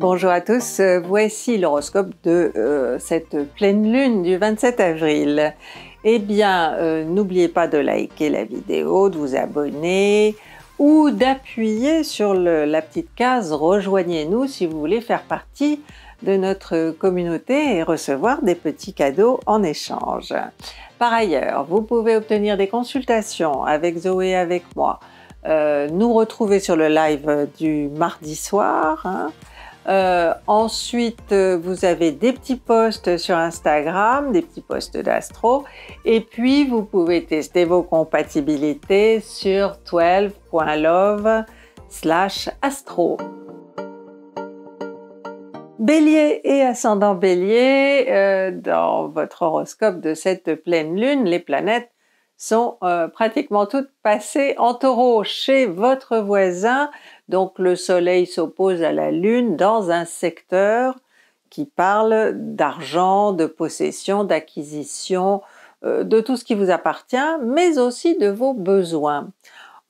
Bonjour à tous, euh, voici l'horoscope de euh, cette pleine lune du 27 avril. Eh bien, euh, n'oubliez pas de liker la vidéo, de vous abonner ou d'appuyer sur la petite case « Rejoignez-nous » si vous voulez faire partie de notre communauté et recevoir des petits cadeaux en échange. Par ailleurs, vous pouvez obtenir des consultations avec Zoé et avec moi, nous retrouver sur le live du mardi soir, hein. Euh, ensuite, euh, vous avez des petits posts sur Instagram, des petits posts d'astro. Et puis, vous pouvez tester vos compatibilités sur 12.love slash astro. Bélier et ascendant bélier, euh, dans votre horoscope de cette pleine lune, les planètes sont pratiquement toutes passées en taureau. Chez votre voisin, donc le Soleil s'oppose à la Lune dans un secteur qui parle d'argent, de possession, d'acquisition, euh, de tout ce qui vous appartient, mais aussi de vos besoins.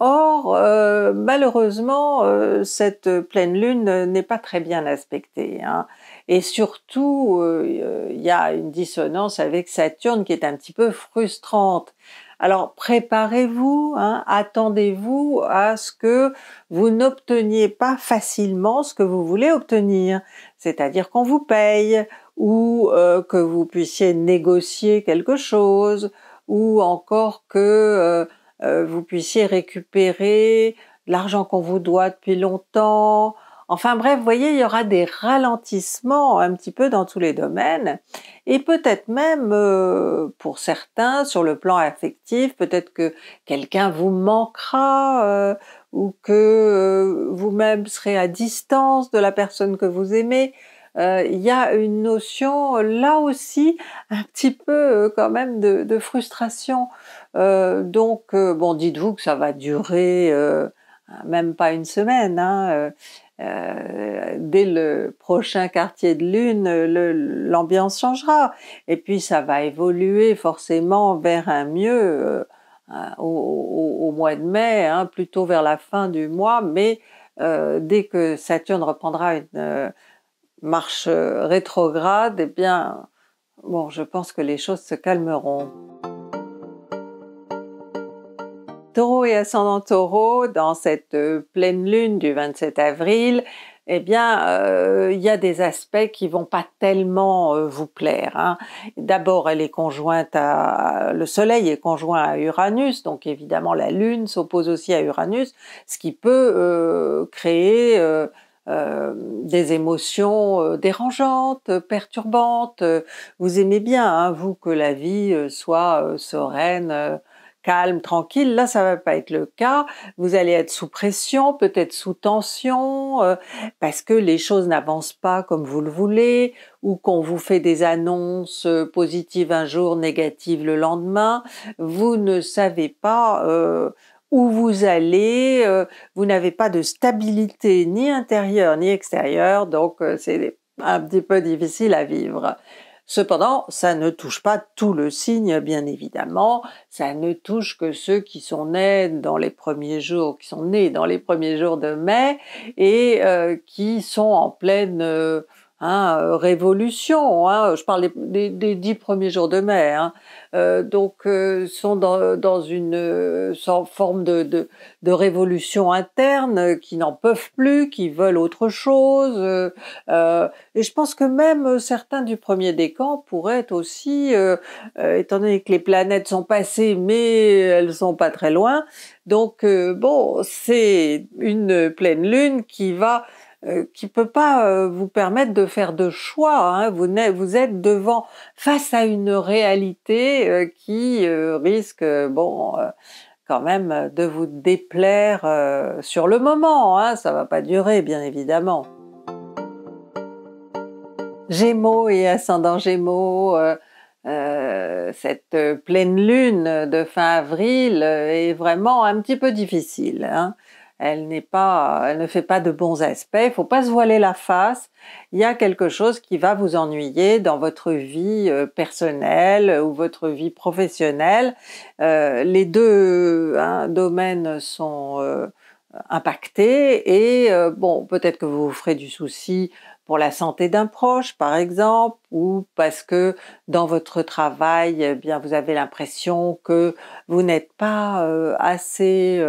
Or, euh, malheureusement, euh, cette pleine lune n'est pas très bien aspectée. Hein. Et surtout, il y a une dissonance avec Saturne qui est un petit peu frustrante. Alors préparez-vous, hein, attendez-vous à ce que vous n'obteniez pas facilement ce que vous voulez obtenir, c'est-à-dire qu'on vous paye ou euh, que vous puissiez négocier quelque chose ou encore que euh, euh, vous puissiez récupérer l'argent qu'on vous doit depuis longtemps, Enfin bref, vous voyez, il y aura des ralentissements un petit peu dans tous les domaines et peut-être même euh, pour certains sur le plan affectif, peut-être que quelqu'un vous manquera euh, ou que euh, vous-même serez à distance de la personne que vous aimez. Il y a une notion là aussi un petit peu quand même de, de frustration. donc bon, dites-vous que ça va durer ah, même pas une semaine. Hein, euh, euh, dès le prochain quartier de lune, l'ambiance changera. Et puis ça va évoluer forcément vers un mieux euh, hein, au, mois de mai, hein, plutôt vers la fin du mois. Mais dès que Saturne reprendra une marche rétrograde, eh bien, bon, je pense que les choses se calmeront. Taureau et ascendant Taureau, dans cette euh, pleine lune du 27 avril, eh bien, euh, il y a des aspects qui vont pas tellement euh, vous plaire. Hein. D'abord, elle est conjointe à le Soleil est conjoint à Uranus, donc évidemment la Lune s'oppose aussi à Uranus, ce qui peut créer des émotions dérangeantes, perturbantes. Vous aimez bien, hein, vous, que la vie soit sereine, calme, tranquille. Là, ça ne va pas être le cas. Vous allez être sous pression, peut-être sous tension, euh, parce que les choses n'avancent pas comme vous le voulez, ou qu'on vous fait des annonces euh, positives un jour, négatives le lendemain. Vous ne savez pas euh, où vous allez. vous n'avez pas de stabilité ni intérieure ni extérieure, donc c'est un petit peu difficile à vivre. Cependant, ça ne touche pas tout le signe, bien évidemment. Ça ne touche que ceux qui sont nés dans les premiers jours, qui sont nés dans les premiers jours de mai et euh, qui sont en pleine euh, Hein, euh, révolution. Hein, je parle des, dix premiers jours de mai. Hein, euh, donc, euh, sont dans, dans une forme de, de, de, révolution interne, qui n'en peuvent plus, qui veulent autre chose. et je pense que même certains du premier décan pourraient aussi, étant donné que les planètes sont passées, mais elles sont pas très loin. Donc, bon, c'est une pleine lune qui va euh, qui peut pas euh, vous permettre de faire de choix. Hein. Vous, êtes devant, face à une réalité euh, qui risque, bon, quand même, de vous déplaire sur le moment. Hein. Ça va pas durer, bien évidemment. Gémeaux et ascendant Gémeaux. cette pleine lune de fin avril est vraiment un petit peu difficile. Hein elle n'est pas, elle ne fait pas de bons aspects. Il faut pas se voiler la face. Il y a quelque chose qui va vous ennuyer dans votre vie euh, personnelle ou votre vie professionnelle. Euh, les deux hein, domaines sont euh, impactés et bon, peut-être que vous vous ferez du souci pour la santé d'un proche par exemple ou parce que dans votre travail, eh bien vous avez l'impression que vous n'êtes pas assez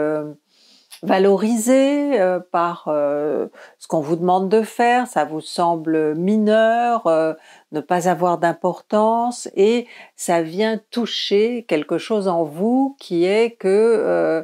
valorisé euh, par euh, ce qu'on vous demande de faire, ça vous semble mineur, euh, ne pas avoir d'importance et ça vient toucher quelque chose en vous qui est que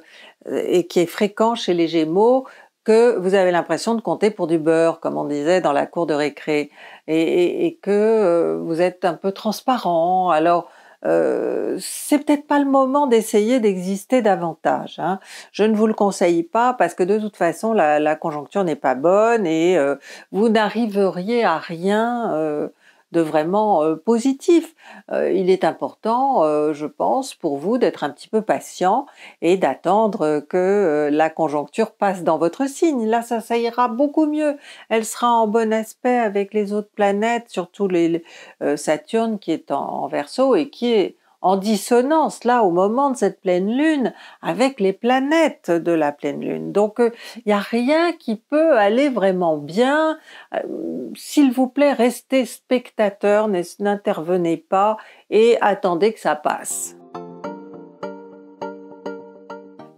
et qui est fréquent chez les Gémeaux que vous avez l'impression de compter pour du beurre, comme on disait dans la cour de récré, et que vous êtes un peu transparent. Alors euh, c'est peut-être pas le moment d'essayer d'exister davantage. Hein. Je ne vous le conseille pas parce que de toute façon la, conjoncture n'est pas bonne et euh, vous n'arriveriez à rien euh, de vraiment euh, positif. Euh, il est important, euh, je pense, pour vous d'être un petit peu patient et d'attendre que la conjoncture passe dans votre signe. Là, ça, ira beaucoup mieux. Elle sera en bon aspect avec les autres planètes, surtout les, Saturne qui est en, en verso et qui est en dissonance là au moment de cette pleine lune avec les planètes de la pleine lune. Donc il euh, n'y a rien qui peut aller vraiment bien. Euh, s'il vous plaît, restez spectateur, n'intervenez pas et attendez que ça passe.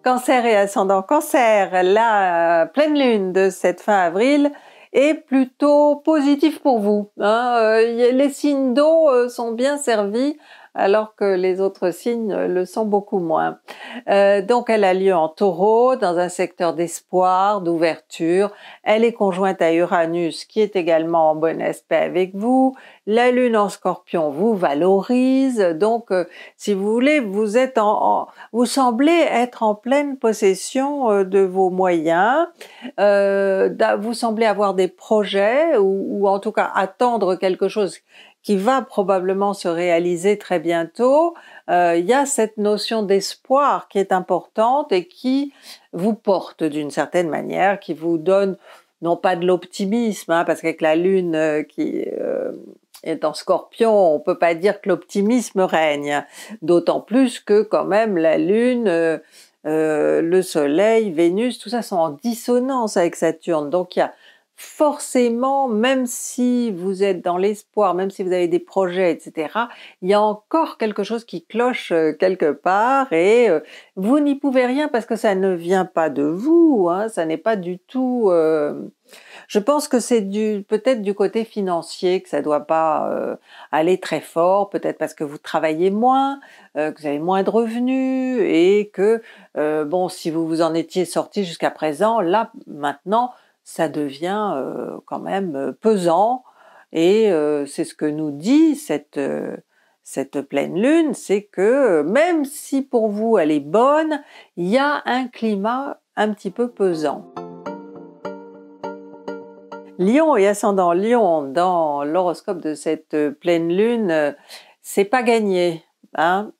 Cancer et ascendant cancer, la pleine lune de cette fin avril est plutôt positive pour vous. Hein. Euh, les signes d'eau sont bien servis alors que les autres signes le sont beaucoup moins. Euh, donc elle a lieu en taureau, dans un secteur d'espoir, d'ouverture. Elle est conjointe à Uranus, qui est également en bon aspect avec vous. La lune en scorpion vous valorise. Donc, euh, si vous voulez, vous êtes en, vous semblez être en pleine possession euh, de vos moyens. vous semblez avoir des projets ou en tout cas attendre quelque chose qui va probablement se réaliser très bientôt, euh, il y a cette notion d'espoir qui est importante et qui vous porte d'une certaine manière, qui vous donne non pas de l'optimisme, hein, parce qu'avec la Lune euh, qui euh, est en scorpion, on ne peut pas dire que l'optimisme règne, d'autant plus que quand même la Lune... le Soleil, Vénus, tout ça sont en dissonance avec Saturne. Donc il y a forcément, même si vous êtes dans l'espoir, même si vous avez des projets, etc., il y a encore quelque chose qui cloche euh, quelque part et euh, vous n'y pouvez rien parce que ça ne vient pas de vous, hein, ça n'est pas du tout... Euh, je pense que c'est du peut-être du côté financier que ça doit pas aller très fort, peut-être parce que vous travaillez moins, que vous avez moins de revenus et que bon si vous vous en étiez sorti jusqu'à présent, là maintenant ça devient euh, quand même euh, pesant. Et euh, c'est ce que nous dit cette, cette pleine lune, c'est que même si pour vous elle est bonne, il y a un climat un petit peu pesant. Lion et ascendant Lion dans l'horoscope de cette pleine lune, c'est pas gagné. Hein.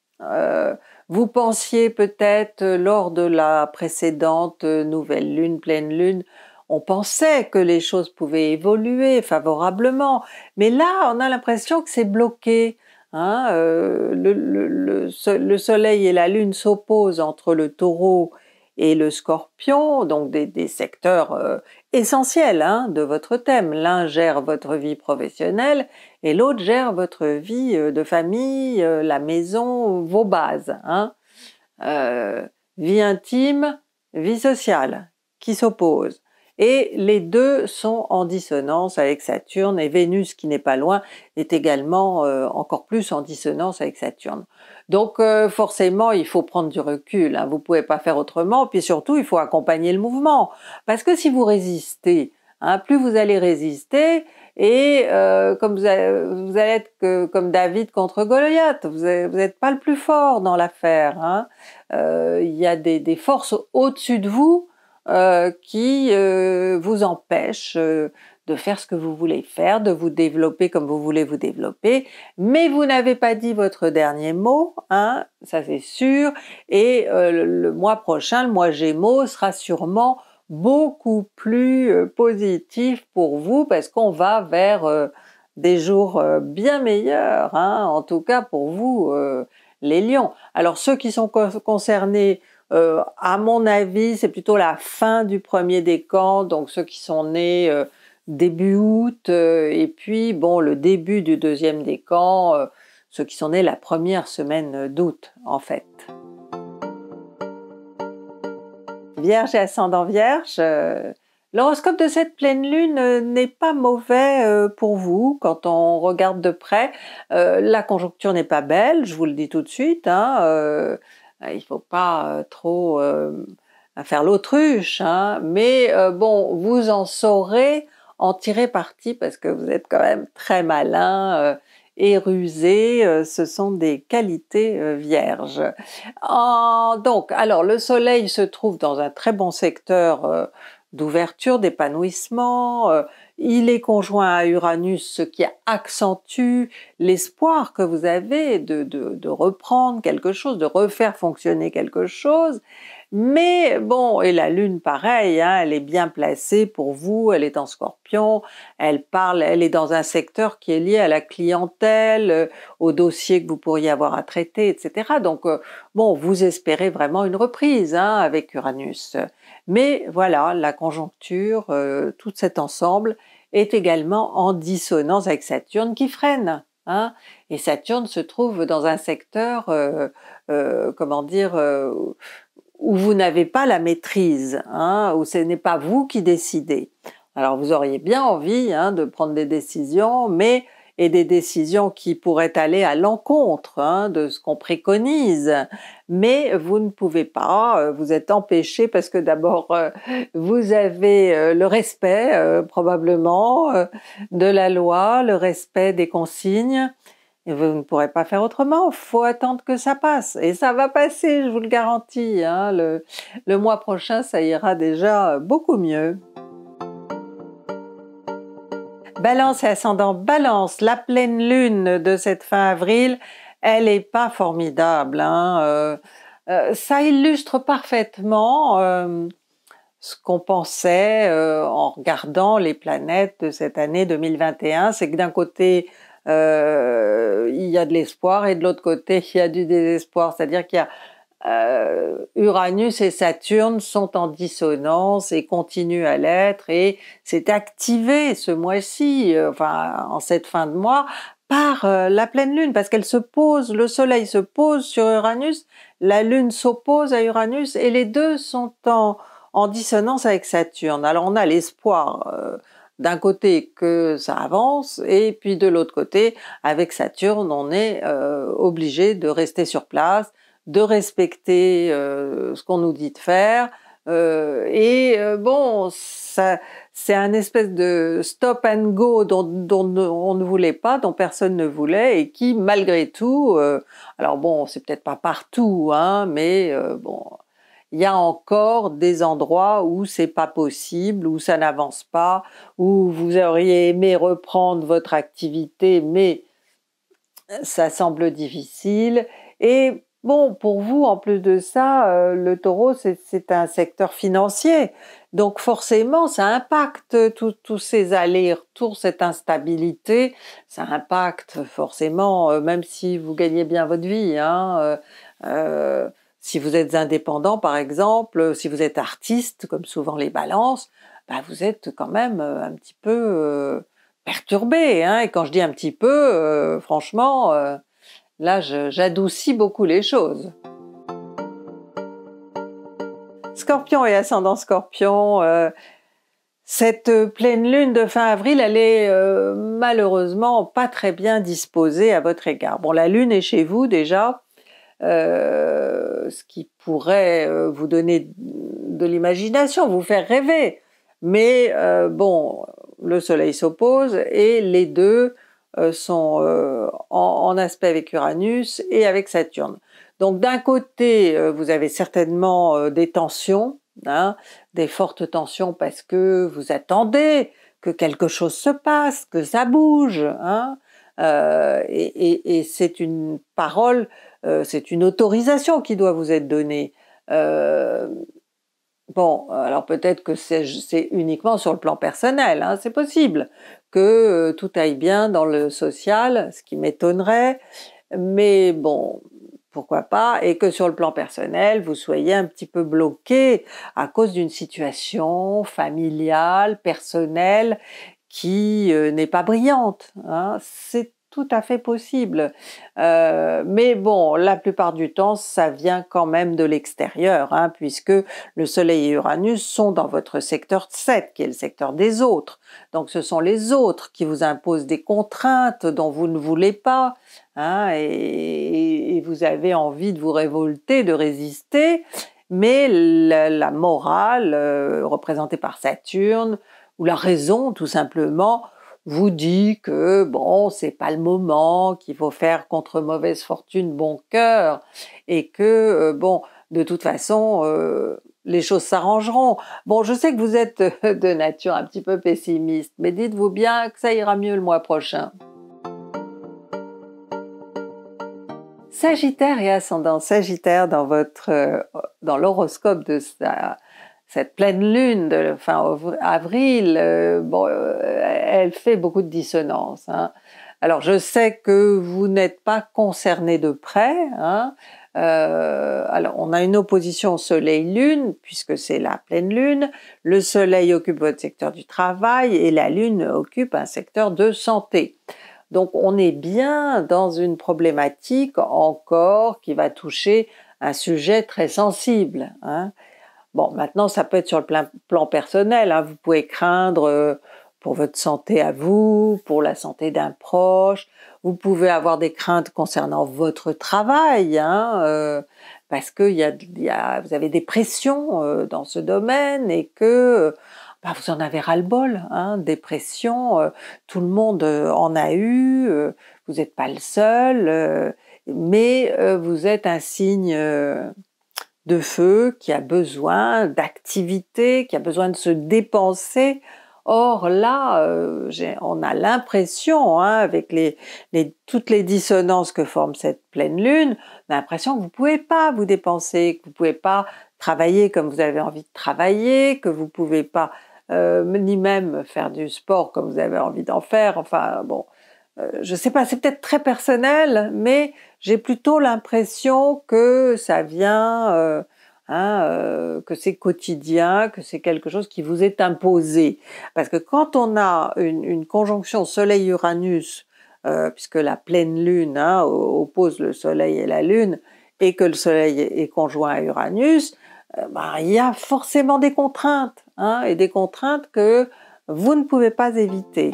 vous pensiez peut-être lors de la précédente nouvelle lune, pleine lune, on pensait que les choses pouvaient évoluer favorablement, mais là on a l'impression que c'est bloqué. Hein, euh, le, soleil et la lune s'opposent entre le taureau et le scorpion, donc des, secteurs euh, essentiels hein, de votre thème. L'un gère votre vie professionnelle et l'autre gère votre vie euh, de famille, la maison, vos bases. Hein. vie intime, vie sociale, qui s'opposent. Et les deux sont en dissonance avec Saturne et Vénus qui n'est pas loin est également euh, encore plus en dissonance avec Saturne. Donc euh, forcément, il faut prendre du recul, vous hein. vous pouvez pas faire autrement, puis surtout, il faut accompagner le mouvement. Parce que si vous résistez, hein, plus vous allez résister, et euh, comme vous, allez, être comme David contre Goliath, vous n'êtes pas le plus fort dans l'affaire. Hein. Il y a des forces au-dessus de vous euh, qui euh, vous empêche euh, de faire ce que vous voulez faire, de vous développer comme vous voulez vous développer, mais vous n'avez pas dit votre dernier mot, hein, ça c'est sûr, et le, mois prochain, le mois Gémeaux sera sûrement beaucoup plus positif pour vous parce qu'on va vers des jours bien meilleurs, hein, en tout cas pour vous les lions. Alors ceux qui sont concernés euh, à mon avis, c'est plutôt la fin du premier décan, donc ceux qui sont nés euh, début août, euh, et puis bon, le début du deuxième décan, ceux qui sont nés la première semaine d'août, en fait. Vierge et ascendant vierge, l'horoscope de cette pleine lune n'est pas mauvais pour vous quand on regarde de près. la conjoncture n'est pas belle, je vous le dis tout de suite. Hein, il faut pas euh, trop euh, faire l'autruche, hein, mais euh, bon, vous en saurez en tirer parti parce que vous êtes quand même très malin et rusé, ce sont des qualités vierges. donc, alors le soleil se trouve dans un très bon secteur d'ouverture, d'épanouissement, il est conjoint à Uranus, ce qui accentue l'espoir que vous avez de, reprendre quelque chose, de refaire fonctionner quelque chose. Mais bon, et la Lune, pareil, hein, elle est bien placée pour vous, elle est en scorpion, elle parle, elle est dans un secteur qui est lié à la clientèle, euh, au dossier que vous pourriez avoir à traiter, etc. Donc, euh, bon, vous espérez vraiment une reprise hein, avec Uranus. Mais voilà, la conjoncture, euh, tout cet ensemble est également en dissonance avec Saturne qui freine. Hein. et Saturne se trouve dans un secteur, euh, euh, comment dire, où vous n'avez pas la maîtrise, hein, où ce n'est pas vous qui décidez. Alors vous auriez bien envie hein, de prendre des décisions, mais et des décisions qui pourraient aller à l'encontre hein, de ce qu'on préconise. Mais vous ne pouvez pas, euh, vous êtes empêché parce que d'abord euh, vous avez euh, le respect probablement de la loi, le respect des consignes, et vous ne pourrez pas faire autrement, faut attendre que ça passe. Et ça va passer, je vous le garantis. Hein. le mois prochain, ça ira déjà beaucoup mieux. Balance et ascendant Balance, la pleine lune de cette fin avril, elle n'est pas formidable. Hein. Euh, euh, ça illustre parfaitement euh, ce qu'on pensait en regardant les planètes de cette année 2021, c'est que d'un côté, il y a de l'espoir et de l'autre côté, il y a du désespoir, c'est-à-dire qu'il y a euh, Uranus et Saturne sont en dissonance et continuent à l'être et c'est activé ce mois-ci, euh, enfin en cette fin de mois, par euh, la pleine lune parce qu'elle se pose, le soleil se pose sur Uranus, la lune s'oppose à Uranus et les deux sont en dissonance avec Saturne. Alors on a l'espoir d'un côté que ça avance et puis de l'autre côté avec Saturne on est obligé de rester sur place de respecter euh, ce qu'on nous dit de faire. Euh, et euh, bon, ça, c'est un espèce de stop and go dont, on ne voulait pas, dont personne ne voulait, et qui, malgré tout, alors bon, c'est peut-être pas partout, hein, mais bon, il y a encore des endroits où c'est pas possible, où ça n'avance pas, où vous auriez aimé reprendre votre activité, mais ça semble difficile. Et Bon, pour vous, en plus de ça, euh, le taureau, c'est un secteur financier. Donc forcément, ça impacte tous ces allers-retours, cette instabilité. Ça impacte forcément, euh, même si vous gagnez bien votre vie. Hein, euh, si vous êtes indépendant, par exemple, si vous êtes artiste, comme souvent les balances, bah, vous êtes quand même un petit peu perturbé. Hein, et quand je dis un petit peu, franchement Là, j'adoucis beaucoup les choses. Scorpion et ascendant Scorpion, euh, cette pleine lune de fin avril, elle est euh, malheureusement pas très bien disposée à votre égard. Bon, la lune est chez vous déjà, euh, ce qui pourrait vous donner de l'imagination, vous faire rêver. Mais bon, le soleil s'oppose et les deux euh, sont euh, en, aspect avec Uranus et avec Saturne. Donc d'un côté, euh, vous avez certainement des tensions, hein, des fortes tensions parce que vous attendez que quelque chose se passe, que ça bouge. Hein, et, c'est une parole, c'est une autorisation qui doit vous être donnée. bon, alors peut-être que c'est uniquement sur le plan personnel, hein, c'est possible, que euh, tout aille bien dans le social, ce qui m'étonnerait, mais bon, pourquoi pas, et que sur le plan personnel, vous soyez un petit peu bloqué à cause d'une situation familiale, personnelle, qui euh, n'est pas brillante. Hein. C'est tout à fait possible. Euh, mais bon, la plupart du temps, ça vient quand même de l'extérieur, hein, puisque le Soleil et Uranus sont dans votre secteur 7, qui est le secteur des autres. Donc ce sont les autres qui vous imposent des contraintes dont vous ne voulez pas, hein, et, vous avez envie de vous révolter, de résister, mais la, morale euh, représentée par Saturne, ou la raison tout simplement, vous dit que bon, c'est pas le moment, qu'il faut faire contre mauvaise fortune bon cœur, et que euh, bon, de toute façon, euh, les choses s'arrangeront. Bon, je sais que vous êtes euh, de nature un petit peu pessimiste, mais dites-vous bien que ça ira mieux le mois prochain. Sagittaire et ascendant Sagittaire dans votre dans l'horoscope de sa cette pleine lune de fin avril, euh, euh, elle fait beaucoup de dissonance. Hein. Alors je sais que vous n'êtes pas concerné de près. Hein. Euh, alors on a une opposition Soleil-Lune puisque c'est la pleine lune. Le Soleil occupe votre secteur du travail et la Lune occupe un secteur de santé. Donc on est bien dans une problématique encore qui va toucher un sujet très sensible. Hein. Bon, maintenant, ça peut être sur le plan, personnel. Hein. Vous pouvez craindre euh, pour votre santé à vous, pour la santé d'un proche. Vous pouvez avoir des craintes concernant votre travail, hein, euh, parce que vous avez des pressions euh, dans ce domaine et que bah, vous en avez ras-le-bol. Hein, des pressions, tout le monde en a eu, vous n'êtes pas le seul, mais vous êtes un signe de feu, qui a besoin d'activité, qui a besoin de se dépenser. Or là, euh, on a l'impression, hein, avec les, toutes les dissonances que forme cette pleine lune, l'impression que vous ne pouvez pas vous dépenser, que vous ne pouvez pas travailler comme vous avez envie de travailler, que vous ne pouvez pas euh, ni même faire du sport comme vous avez envie d'en faire. Enfin bon, euh, je sais pas, c'est peut-être très personnel, mais j'ai plutôt l'impression que ça vient, euh, hein, euh, que c'est quotidien, que c'est quelque chose qui vous est imposé. Parce que quand on a une, conjonction Soleil-Uranus, puisque la pleine lune hein, oppose le Soleil et la Lune, et que le Soleil est conjoint à Uranus, bah, il y a forcément des contraintes, hein, et des contraintes que vous ne pouvez pas éviter.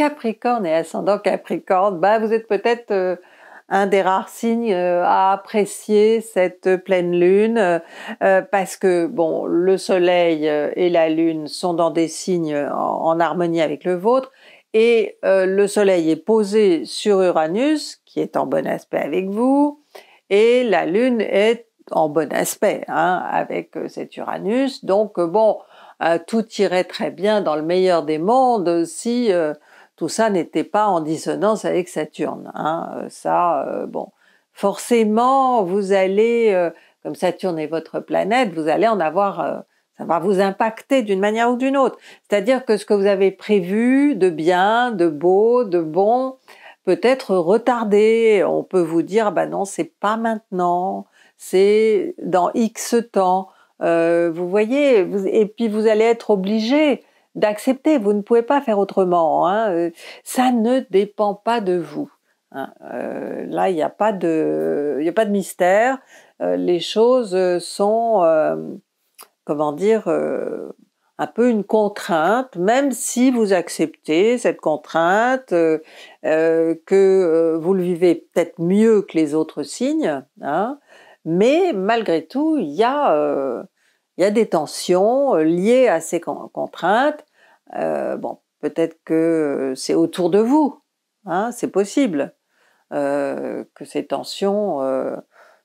Capricorne et ascendant Capricorne, bah, vous êtes peut-être euh, un des rares signes euh, à apprécier cette pleine lune euh, parce que bon, le soleil et la lune sont dans des signes en, harmonie avec le vôtre et le soleil est posé sur Uranus qui est en bon aspect avec vous et la lune est en bon aspect hein, avec cet Uranus. Donc bon, tout irait très bien dans le meilleur des mondes si tout ça n'était pas en dissonance avec Saturne. Hein. Euh, ça, euh, bon, forcément, vous allez, euh, comme Saturne est votre planète, vous allez en avoir, ça va vous impacter d'une manière ou d'une autre. C'est-à-dire que ce que vous avez prévu de bien, de beau, de bon, peut être retardé. On peut vous dire, bah non, c'est pas maintenant, c'est dans X temps. vous voyez, et puis vous allez être obligé d'accepter. Vous ne pouvez pas faire autrement. Hein. Euh, ça ne dépend pas de vous. Hein. Euh, là, il n'y a, a, pas de mystère. Euh, les choses sont, comment dire, un peu une contrainte, même si vous acceptez cette contrainte, que vous le vivez peut-être mieux que les autres signes. Hein. Mais malgré tout, il y a il y a des tensions euh, liées à ces contraintes. Euh, bon, peut-être que c'est autour de vous, hein, c'est possible euh, que ces tensions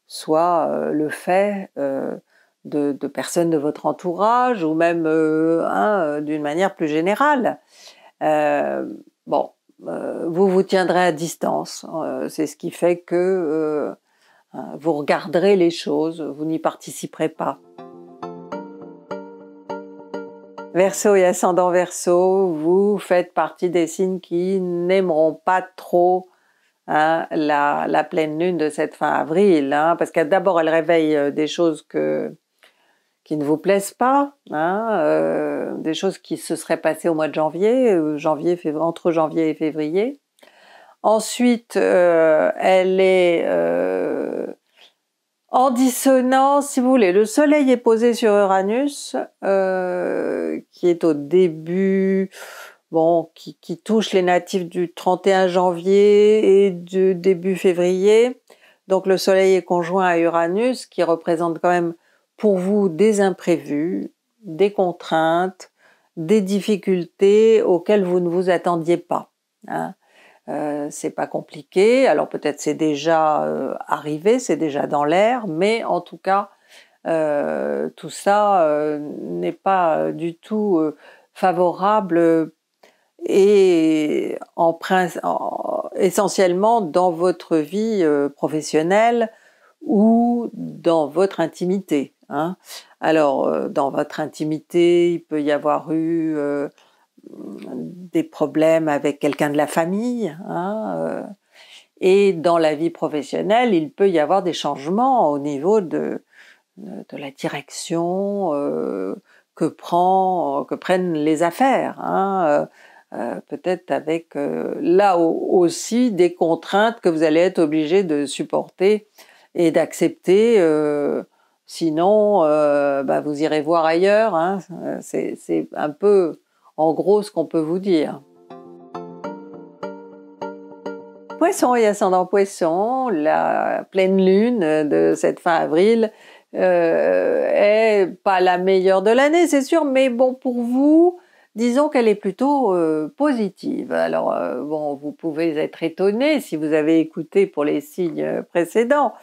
soient le fait de, personnes de votre entourage ou même d'une manière plus générale. bon, vous vous tiendrez à distance, c'est ce qui fait que hein, vous regarderez les choses, vous n'y participerez pas. Verseau et ascendant Verseau, vous faites partie des signes qui n'aimeront pas trop hein, la, pleine lune de cette fin avril, hein, parce que d'abord elle réveille euh, des choses que, qui ne vous plaisent pas, hein, euh, des choses qui se seraient passées au mois de janvier, euh, janvier entre janvier et février. Ensuite, elle est en dissonance, si vous voulez. Le Soleil est posé sur Uranus, euh, qui est au début, bon, qui, touche les natifs du 31 janvier et du début février. Donc le Soleil est conjoint à Uranus, qui représente quand même pour vous des imprévus, des contraintes, des difficultés auxquelles vous ne vous attendiez pas. Hein. Euh, c'est pas compliqué. Alors peut-être c'est déjà euh, arrivé, c'est déjà dans l'air, mais en tout cas, euh, tout ça n'est pas du tout favorable et en, essentiellement dans votre vie professionnelle ou dans votre intimité. Hein. Alors dans votre intimité, il peut y avoir eu des problèmes avec quelqu'un de la famille. Hein, euh, et dans la vie professionnelle, il peut y avoir des changements au niveau de, la direction euh, que, prennent les affaires. Hein, euh, peut-être avec là aussi des contraintes que vous allez être obligé de supporter et d'accepter. sinon, bah, vous irez voir ailleurs. Hein, c'est un peu en gros ce qu'on peut vous dire. Poisson et ascendant poisson, la pleine lune de cette fin avril euh, est pas la meilleure de l'année, c'est sûr, mais bon, pour vous, disons qu'elle est plutôt euh, positive. Alors, euh, bon, vous pouvez être étonné si vous avez écouté pour les signes précédents,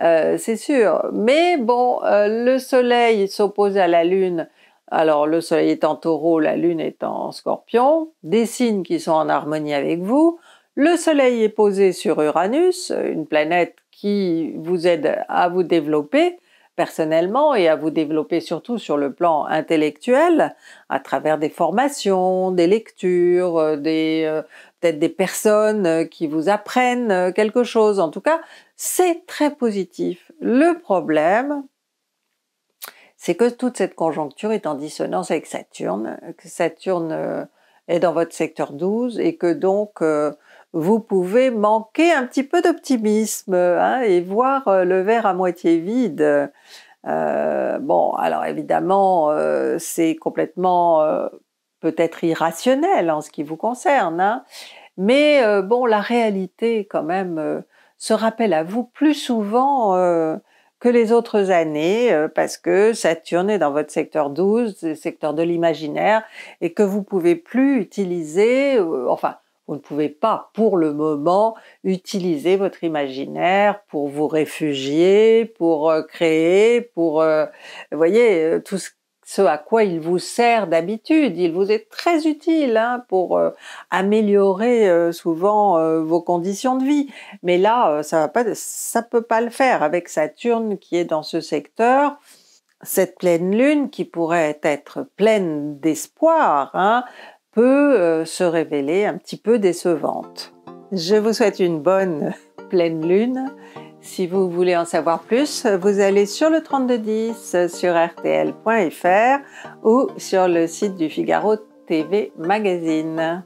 c'est sûr, mais bon, le soleil s'oppose à la lune alors le Soleil est en taureau, la Lune est en scorpion, des signes qui sont en harmonie avec vous. Le Soleil est posé sur Uranus, une planète qui vous aide à vous développer personnellement et à vous développer surtout sur le plan intellectuel à travers des formations, des lectures, euh, euh, peut-être des personnes euh, qui vous apprennent quelque chose. En tout cas, c'est très positif. Le problème, c'est que toute cette conjoncture est en dissonance avec Saturne, que Saturne euh, est dans votre secteur 12 et que donc euh, vous pouvez manquer un petit peu d'optimisme hein, et voir euh, le verre à moitié vide. bon, alors évidemment, c'est complètement peut-être irrationnel en ce qui vous concerne, hein, mais bon, la réalité quand même se rappelle à vous plus souvent que les autres années euh, parce que Saturne est dans votre secteur 12, le secteur de l'imaginaire, et que vous pouvez plus utiliser, euh, enfin, vous ne pouvez pas pour le moment utiliser votre imaginaire pour vous réfugier, pour euh, créer, pour, vous voyez, tout ce ce à quoi il vous sert d'habitude. Il vous est très utile hein, pour euh, améliorer euh, souvent euh, vos conditions de vie. Mais là, ça ne peut pas le faire avec Saturne qui est dans ce secteur. Cette pleine lune qui pourrait être pleine d'espoir hein, peut se révéler un petit peu décevante. Je vous souhaite une bonne pleine lune si vous voulez en savoir plus, vous allez sur le 3210 sur rtl.fr ou sur le site du Figaro TV Magazine.